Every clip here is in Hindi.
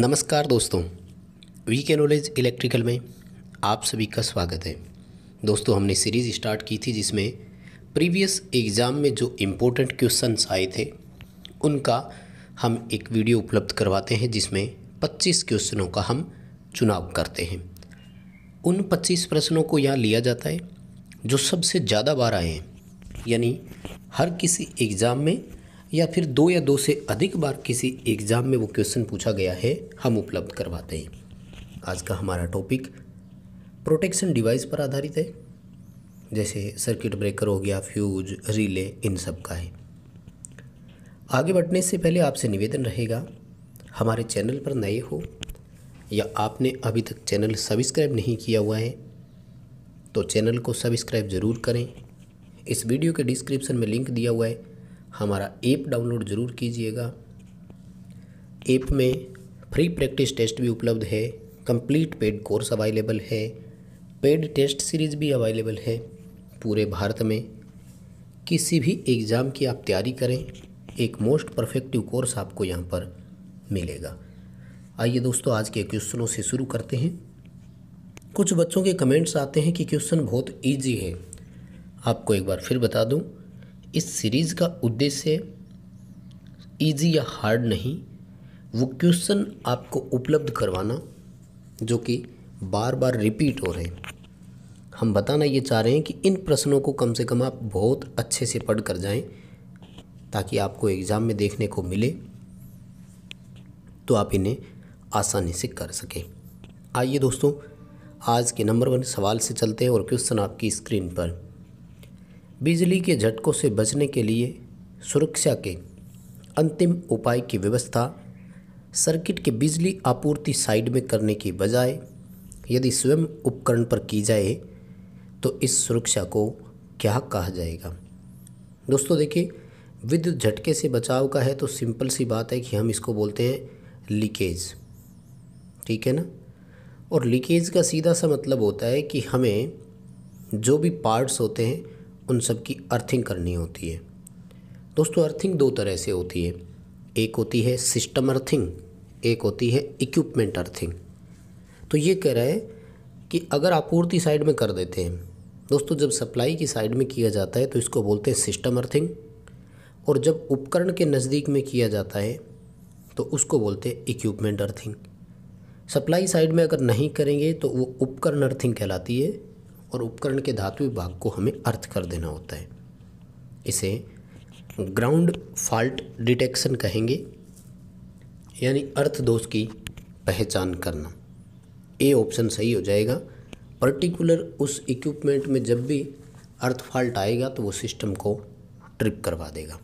नमस्कार दोस्तों वी के नॉलेज इलेक्ट्रिकल में आप सभी का स्वागत है दोस्तों हमने सीरीज़ स्टार्ट की थी जिसमें प्रीवियस एग्ज़ाम में जो इम्पोर्टेंट क्वेश्चंस आए थे उनका हम एक वीडियो उपलब्ध करवाते हैं जिसमें 25 क्वेश्चनों का हम चुनाव करते हैं उन 25 प्रश्नों को यहाँ लिया जाता है जो सबसे ज़्यादा बार आए हैं यानी हर किसी एग्ज़ाम में या फिर दो या दो से अधिक बार किसी एग्ज़ाम में वो क्वेश्चन पूछा गया है हम उपलब्ध करवाते हैं आज का हमारा टॉपिक प्रोटेक्शन डिवाइस पर आधारित है जैसे सर्किट ब्रेकर हो गया फ्यूज रिले इन सब का है आगे बढ़ने से पहले आपसे निवेदन रहेगा हमारे चैनल पर नए हो या आपने अभी तक चैनल सब्सक्राइब नहीं किया हुआ है तो चैनल को सब्सक्राइब ज़रूर करें इस वीडियो के डिस्क्रिप्शन में लिंक दिया हुआ है हमारा ऐप डाउनलोड ज़रूर कीजिएगा ऐप में फ्री प्रैक्टिस टेस्ट भी उपलब्ध है कंप्लीट पेड कोर्स अवेलेबल है पेड टेस्ट सीरीज भी अवेलेबल है पूरे भारत में किसी भी एग्ज़ाम की आप तैयारी करें एक मोस्ट परफेक्टिव कोर्स आपको यहाँ पर मिलेगा आइए दोस्तों आज के क्वेश्चनों से शुरू करते हैं कुछ बच्चों के कमेंट्स आते हैं कि क्वेश्चन बहुत इजी है आपको एक बार फिर बता दूं इस सीरीज़ का उद्देश्य ईजी या हार्ड नहीं वो क्वेश्चन आपको उपलब्ध करवाना जो कि बार बार रिपीट हो रहे हैं हम बताना ये चाह रहे हैं कि इन प्रश्नों को कम से कम आप बहुत अच्छे से पढ़ कर जाएं ताकि आपको एग्ज़ाम में देखने को मिले तो आप इन्हें आसानी से कर सकें आइए दोस्तों आज के नंबर वन सवाल से चलते हैं और क्वेश्चन आपकी स्क्रीन पर बिजली के झटकों से बचने के लिए सुरक्षा के अंतिम उपाय की व्यवस्था सर्किट के बिजली आपूर्ति साइड में करने की बजाय यदि स्वयं उपकरण पर की जाए तो इस सुरक्षा को क्या कहा जाएगा दोस्तों देखिए विद्युत झटके से बचाव का है तो सिंपल सी बात है कि हम इसको बोलते हैं लीकेज ठीक है ना और लीकेज का सीधा सा मतलब होता है कि हमें जो भी पार्ट्स होते हैं उन सब की अर्थिंग करनी होती है दोस्तों अर्थिंग दो तरह से होती है एक होती है सिस्टम अर्थिंग एक होती है इक्विपमेंट अर्थिंग तो ये कह रहा है कि अगर आपूर्ति साइड में कर देते हैं दोस्तों जब सप्लाई की साइड में किया जाता है तो इसको बोलते हैं सिस्टम अर्थिंग और जब उपकरण के नज़दीक में किया जाता है तो उसको बोलते हैं इक्विपमेंट अर्थिंग सप्लाई साइड में अगर नहीं करेंगे तो वो उपकरण अर्थिंग कहलाती है और उपकरण के धातु भाग को हमें अर्थ कर देना होता है इसे ग्राउंड फॉल्ट डिटेक्शन कहेंगे यानी अर्थ दोष की पहचान करना ए ऑप्शन सही हो जाएगा पर्टिकुलर उस इक्विपमेंट में जब भी अर्थ फॉल्ट आएगा तो वो सिस्टम को ट्रिप करवा देगा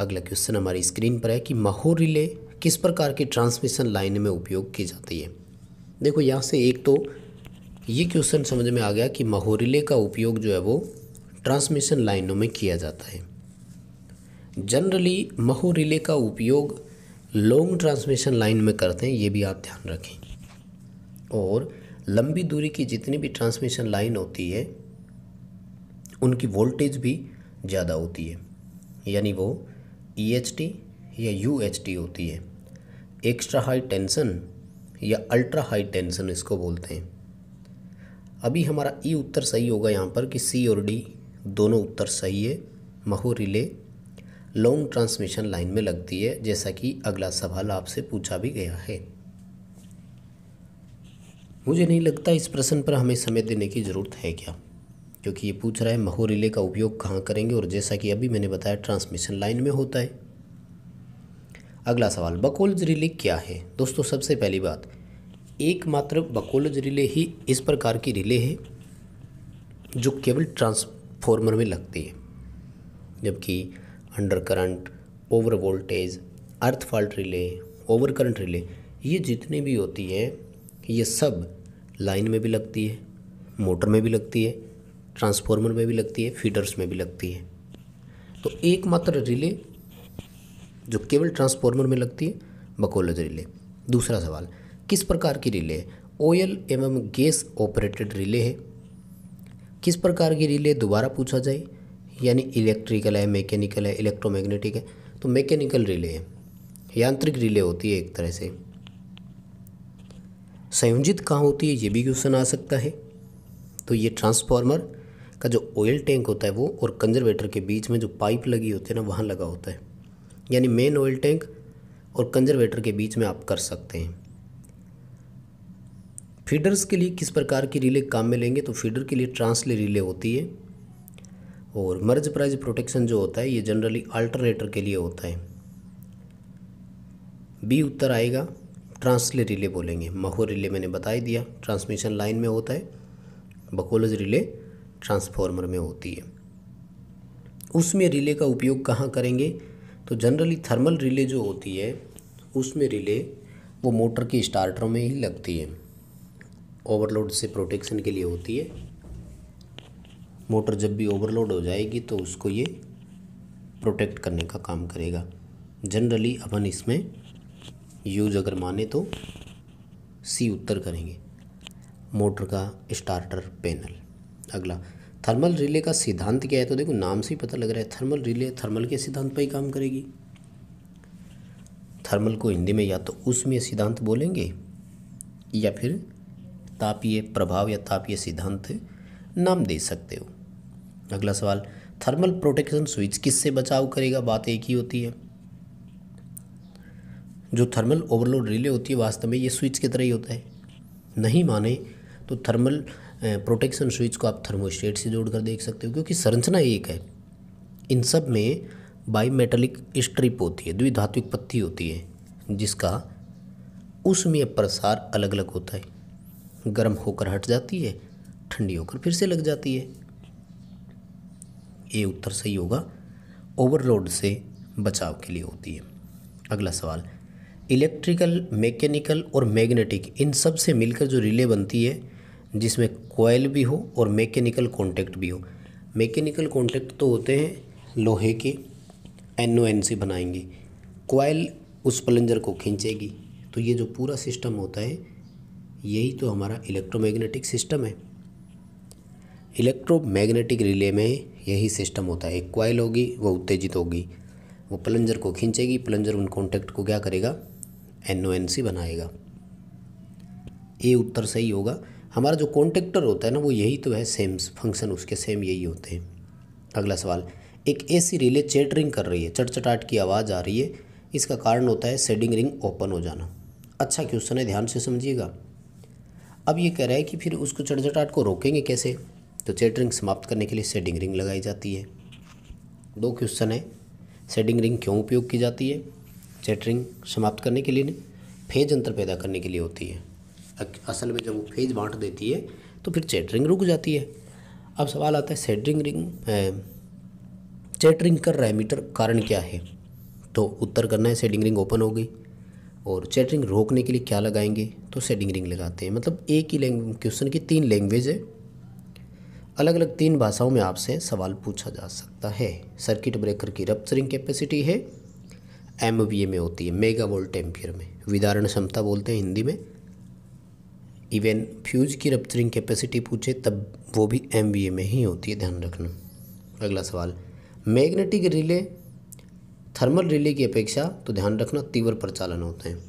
अगला क्वेश्चन हमारी स्क्रीन पर है कि माहौर रिले किस प्रकार की ट्रांसमिशन लाइन में उपयोग की जाती है देखो यहाँ से एक तो ये क्वेश्चन समझ में आ गया कि महोरिले का उपयोग जो है वो ट्रांसमिशन लाइनों में किया जाता है जनरली महोरिले का उपयोग लॉन्ग ट्रांसमिशन लाइन में करते हैं ये भी आप ध्यान रखें और लंबी दूरी की जितनी भी ट्रांसमिशन लाइन होती है उनकी वोल्टेज भी ज़्यादा होती है यानी वो ई एच टी या यू एच टी होती है एक्स्ट्रा हाई टेंशन या अल्ट्रा हाई टेंशन इसको बोलते हैं अभी हमारा ई उत्तर सही होगा यहाँ पर कि सी और डी दोनों उत्तर सही है महू रिले लॉन्ग ट्रांसमिशन लाइन में लगती है जैसा कि अगला सवाल आपसे पूछा भी गया है मुझे नहीं लगता इस प्रश्न पर हमें समय देने की ज़रूरत है क्या क्योंकि ये पूछ रहा है महू रिले का उपयोग कहाँ करेंगे और जैसा कि अभी मैंने बताया ट्रांसमिशन लाइन में होता है अगला सवाल बकोल्ज रिले क्या है दोस्तों सबसे पहली बात एकमात्र बकोलज रिले ही इस प्रकार की रिले है जो केवल ट्रांसफॉर्मर में लगती है जबकि under current over voltage earth fault relay over current relay ये जितनी भी होती हैं ये सब लाइन में भी लगती है मोटर में भी लगती है ट्रांसफॉर्मर में भी लगती है फीडर्स में भी लगती है तो एकमात्र रिले जो केवल ट्रांसफॉर्मर में लगती है बकोलज रिले दूसरा सवाल किस प्रकार की रिले ऑयल एवं गैस ऑपरेटेड रिले है किस प्रकार की रिले दोबारा पूछा जाए यानी इलेक्ट्रिकल है मैकेनिकल है इलेक्ट्रोमैग्नेटिक है तो मैकेनिकल रिले है यांत्रिक रिले होती है एक तरह से संयोजित कहाँ होती है ये भी क्वेश्चन आ सकता है तो ये ट्रांसफार्मर का जो ऑयल टैंक होता है वो और कंजर्वेटर के बीच में जो पाइप लगी होती है ना वहाँ लगा होता है यानी मेन ऑयल टैंक और कंजर्वेटर के बीच में आप कर सकते हैं फीडर्स के लिए किस प्रकार की रिले काम में लेंगे तो फीडर के लिए ट्रांसले रिले होती है और मर्ज प्राइज प्रोटेक्शन जो होता है ये जनरली अल्टरनेटर के लिए होता है बी उत्तर आएगा ट्रांसले रिले बोलेंगे महो रिले मैंने बता ही दिया ट्रांसमिशन लाइन में होता है बकोलज रिले ट्रांसफॉर्मर में होती है उसमें रिले का उपयोग कहाँ करेंगे तो जनरली थर्मल रिले जो होती है उसमें रिले वो मोटर के स्टार्टर में ही लगती है ओवरलोड से प्रोटेक्शन के लिए होती है मोटर जब भी ओवरलोड हो जाएगी तो उसको ये प्रोटेक्ट करने का काम करेगा जनरली अपन इसमें यूज अगर माने तो सी उत्तर करेंगे मोटर का स्टार्टर पैनल अगला थर्मल रिले का सिद्धांत क्या है तो देखो नाम से ही पता लग रहा है थर्मल रिले थर्मल के सिद्धांत पर ही काम करेगी थर्मल को हिंदी में या तो उसमें सिद्धांत बोलेंगे या फिर तापीय प्रभाव या तापीय सिद्धांत नाम दे सकते हो अगला सवाल थर्मल प्रोटेक्शन स्विच किससे बचाव करेगा बात एक ही होती है जो थर्मल ओवरलोड रिले होती है वास्तव में ये स्विच की तरह ही होता है नहीं माने तो थर्मल प्रोटेक्शन स्विच को आप थर्मोस्टेट से जोड़कर देख सकते हो क्योंकि संरचना एक है इन सब में बायोमेटलिक स्ट्रिप होती है द्विधात्विक पत्ती होती है जिसका उसमें प्रसार अलग अलग होता है गर्म होकर हट जाती है ठंडी होकर फिर से लग जाती है ये उत्तर सही होगा ओवरलोड से बचाव के लिए होती है अगला सवाल इलेक्ट्रिकल मैकेनिकल और मैग्नेटिक इन सब से मिलकर जो रिले बनती है जिसमें कोयल भी हो और मैकेनिकल कॉन्टैक्ट भी हो मैकेनिकल कॉन्टैक्ट तो होते हैं लोहे के एन ओ एन से बनाएंगे कोयल उस प्लंजर को खींचेगी तो ये जो पूरा सिस्टम होता है यही तो हमारा इलेक्ट्रोमैग्नेटिक सिस्टम है इलेक्ट्रोमैग्नेटिक रिले में यही सिस्टम होता है एक क्वाइल होगी वो उत्तेजित होगी वो प्लंजर को खींचेगी प्लंजर उन कॉन्टैक्ट को क्या करेगा एन ओ एन सी बनाएगा ये उत्तर सही होगा हमारा जो कॉन्टेक्टर होता है ना वो यही तो है सेम फंक्शन उसके सेम यही होते हैं अगला सवाल एक ऐसी रिले चेटरिंग कर रही है चटचटाट की आवाज़ आ रही है इसका कारण होता है सेडिंग रिंग ओपन हो जाना अच्छा क्वेश्चन है ध्यान से समझिएगा अब ये कह रहा है कि फिर उसको चढ़चटाट को रोकेंगे कैसे तो चेटरिंग समाप्त करने के लिए सेडिंग रिंग लगाई जाती है दो क्वेश्चन है सेडिंग रिंग क्यों उपयोग की जाती है चेटरिंग समाप्त करने के लिए फेज अंतर पैदा करने के लिए होती है असल में जब वो फेज बांट देती है तो फिर चेटरिंग रुक जाती है अब सवाल आता है सेडिंग रिंग चेटरिंग का कर रहा है मीटर कारण क्या है तो उत्तर करना है सेडिंग रिंग ओपन हो गई और चैटरिंग रोकने के लिए क्या लगाएंगे तो सेटिंग रिंग लगाते हैं मतलब एक ही क्वेश्चन की तीन लैंग्वेज है अलग अलग तीन भाषाओं में आपसे सवाल पूछा जा सकता है सर्किट ब्रेकर की रप्चरिंग कैपेसिटी है एम में होती है मेगा वोल्ट एम्पियर में विदारण क्षमता बोलते हैं हिंदी में इवन फ्यूज की रप्चरिंग कैपेसिटी पूछे तब वो भी एम में ही होती है ध्यान रखना अगला सवाल मैग्नेटिक रिले थर्मल रिले की अपेक्षा तो ध्यान रखना तीव्र प्रचालन होते हैं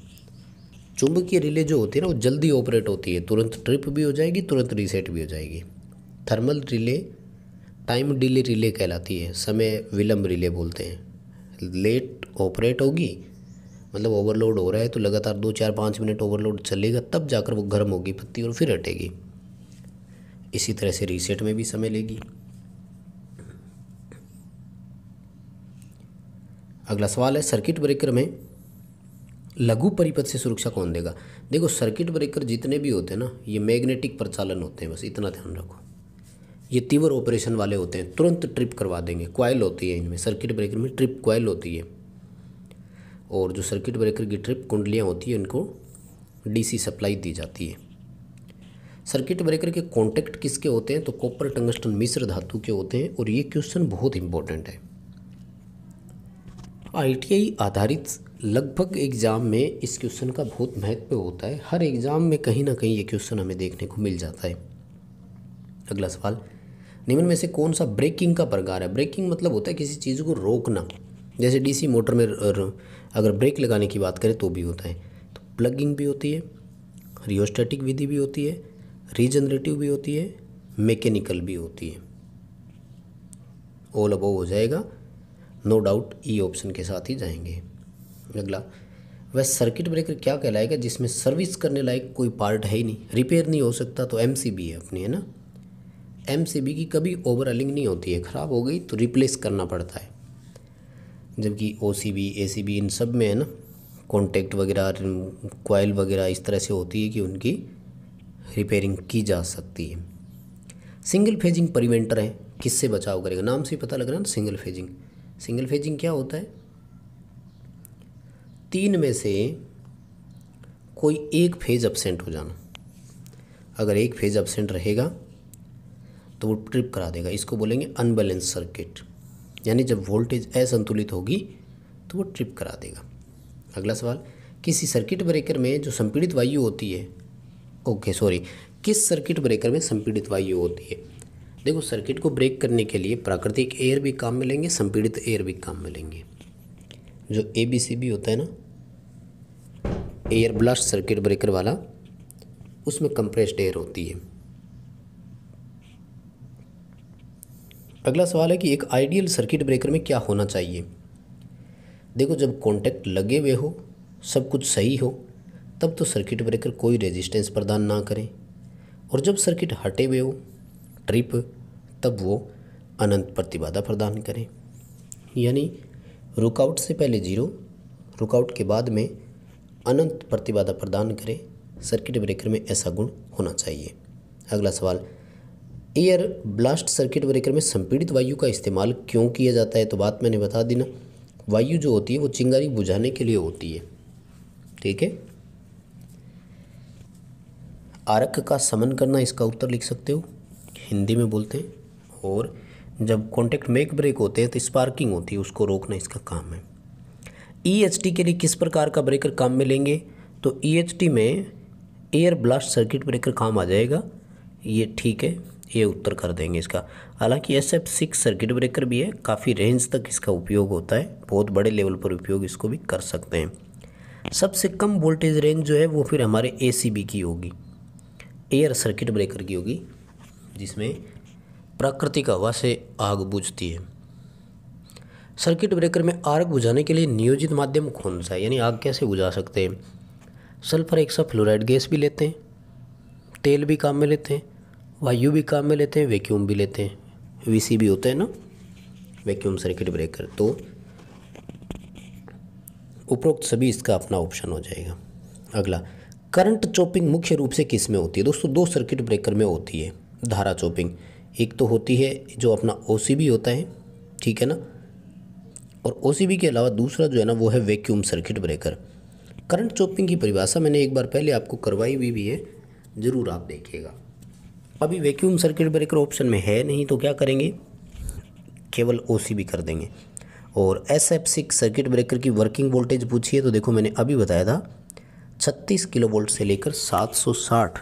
चुंबकीय रिले जो होती है ना वो जल्दी ऑपरेट होती है तुरंत ट्रिप भी हो जाएगी तुरंत रीसेट भी हो जाएगी thermal relay time delay relay कहलाती है समय विलम्ब रिले बोलते हैं लेट ऑपरेट होगी मतलब ओवरलोड हो रहा है तो लगातार दो चार पाँच मिनट ओवरलोड चलेगा तब जाकर वो गर्म होगी पत्ती और फिर हटेगी इसी तरह से रीसेट में भी समय लेगी अगला सवाल है सर्किट ब्रेकर में लघु परिपथ से सुरक्षा कौन देगा देखो सर्किट ब्रेकर जितने भी होते हैं ना ये मैग्नेटिक प्रचालन होते हैं बस इतना ध्यान रखो ये तीव्र ऑपरेशन वाले होते हैं तुरंत ट्रिप करवा देंगे क्वाइल होती है इनमें सर्किट ब्रेकर में ट्रिप क्वाइल होती है और जो सर्किट ब्रेकर की ट्रिप कुंडलियाँ होती है उनको डीसी सप्लाई दी जाती है सर्किट ब्रेकर के कॉन्टैक्ट किसके होते हैं तो कॉपर टंगस्टन मिश्र धातु के होते हैं और ये क्वेश्चन बहुत इंपॉर्टेंट है आई आधारित लगभग एग्ज़ाम में इस क्वेश्चन का बहुत महत्व होता है हर एग्ज़ाम में कहीं ना कहीं ये क्वेश्चन हमें देखने को मिल जाता है अगला सवाल निम्न में से कौन सा ब्रेकिंग का प्रकार है ब्रेकिंग मतलब होता है किसी चीज़ को रोकना जैसे डीसी मोटर में अगर ब्रेक लगाने की बात करें तो भी होता है तो प्लगिंग भी होती है रियोस्टेटिक विधि भी होती है रीजनरेटिव भी होती है मैकेनिकल भी होती है ऑल अबो हो जाएगा नो डाउट ई ऑप्शन के साथ ही जाएंगे अगला वह सर्किट ब्रेकर क्या कहलाएगा जिसमें सर्विस करने लायक कोई पार्ट है ही नहीं रिपेयर नहीं हो सकता तो एम है अपनी है ना एम की कभी ओवर नहीं होती है ख़राब हो गई तो रिप्लेस करना पड़ता है जबकि ओ सी इन सब में है ना कॉन्टैक्ट वगैरह कोयल वगैरह इस तरह से होती है कि उनकी रिपेयरिंग की जा सकती है सिंगल फेजिंग परिवेंटर है किससे बचाव करेगा नाम से ही पता लग रहा है ना सिंगल फेजिंग सिंगल फेजिंग क्या होता है तीन में से कोई एक फेज अपसेंट हो जाना अगर एक फेज अपसेंट रहेगा तो वो ट्रिप करा देगा इसको बोलेंगे अनबैलेंस सर्किट यानी जब वोल्टेज असंतुलित होगी तो वो ट्रिप करा देगा अगला सवाल किसी सर्किट ब्रेकर में जो संपीड़ित वायु होती है ओके सॉरी किस सर्किट ब्रेकर में संपीड़ित वायु होती है देखो सर्किट को ब्रेक करने के लिए प्राकृतिक एयर भी काम में लेंगे संपीड़ित एयर भी काम में लेंगे जो ए बी सी बी होता है ना एयर ब्लास्ट सर्किट ब्रेकर वाला उसमें कंप्रेस्ड एयर होती है अगला सवाल है कि एक आइडियल सर्किट ब्रेकर में क्या होना चाहिए देखो जब कॉन्टैक्ट लगे हुए हो सब कुछ सही हो तब तो सर्किट ब्रेकर कोई रेजिस्टेंस प्रदान ना करें और जब सर्किट हटे हुए हो ट्रिप तब वो अनंत प्रतिबाधा प्रदान करें यानी रुकआउट से पहले जीरो रुकआउट के बाद में अनंत प्रतिबाधा प्रदान करें सर्किट ब्रेकर में ऐसा गुण होना चाहिए अगला सवाल एयर ब्लास्ट सर्किट ब्रेकर में संपीड़ित वायु का इस्तेमाल क्यों किया जाता है तो बात मैंने बता दी ना वायु जो होती है वो चिंगारी बुझाने के लिए होती है ठीक है आरक का समन करना इसका उत्तर लिख सकते हो हिंदी में बोलते हैं और जब कॉन्टैक्ट मेक ब्रेक होते हैं तो स्पार्किंग होती है उसको रोकना इसका काम है ई e के लिए किस प्रकार का ब्रेकर काम में लेंगे तो ई e में एयर ब्लास्ट सर्किट ब्रेकर काम आ जाएगा ये ठीक है ये उत्तर कर देंगे इसका हालांकि S F six circuit breaker भी है काफ़ी रेंज तक इसका उपयोग होता है बहुत बड़े लेवल पर उपयोग इसको भी कर सकते हैं सबसे कम वोल्टेज रेंज जो है वो फिर हमारे ए की होगी एयर सर्किट ब्रेकर की होगी जिसमें प्राकृतिक हवा से आग बुझती है सर्किट ब्रेकर में आग बुझाने के लिए नियोजित माध्यम कौन सा है यानी आग कैसे बुझा सकते हैं सल्फर एक्सा फ्लोराइड गैस भी लेते हैं तेल भी काम में लेते हैं वायु भी काम में लेते हैं वैक्यूम भी लेते हैं वीसी भी होता है ना वैक्यूम सर्किट ब्रेकर तो उपरोक्त सभी इसका अपना ऑप्शन हो जाएगा अगला करंट चॉपिंग मुख्य रूप से किस में होती है दोस्तों दो सर्किट ब्रेकर में होती है धारा चॉपिंग एक तो होती है जो अपना ओ होता है ठीक है ना और ओ के अलावा दूसरा जो है ना वो है vacuum circuit breaker current chopping की परिभाषा मैंने एक बार पहले आपको करवाई हुई भी, भी है ज़रूर आप देखिएगा अभी वैक्यूम सर्किट ब्रेकर ऑप्शन में है नहीं तो क्या करेंगे केवल ओ कर देंगे और S F six circuit breaker की वर्किंग वोल्टेज पूछिए तो देखो मैंने अभी बताया था छत्तीस किलो वोल्ट से लेकर साठ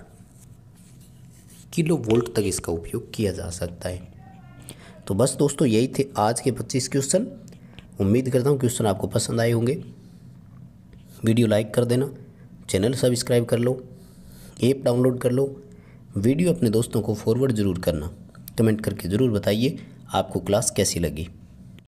किलो वोल्ट तक इसका उपयोग किया जा सकता है तो बस दोस्तों यही थे आज के पच्चीस क्वेश्चन उम्मीद करता हूँ क्वेश्चन आपको पसंद आए होंगे वीडियो लाइक कर देना चैनल सब्सक्राइब कर लो ऐप डाउनलोड कर लो वीडियो अपने दोस्तों को फॉरवर्ड ज़रूर करना कमेंट करके ज़रूर बताइए आपको क्लास कैसी लगी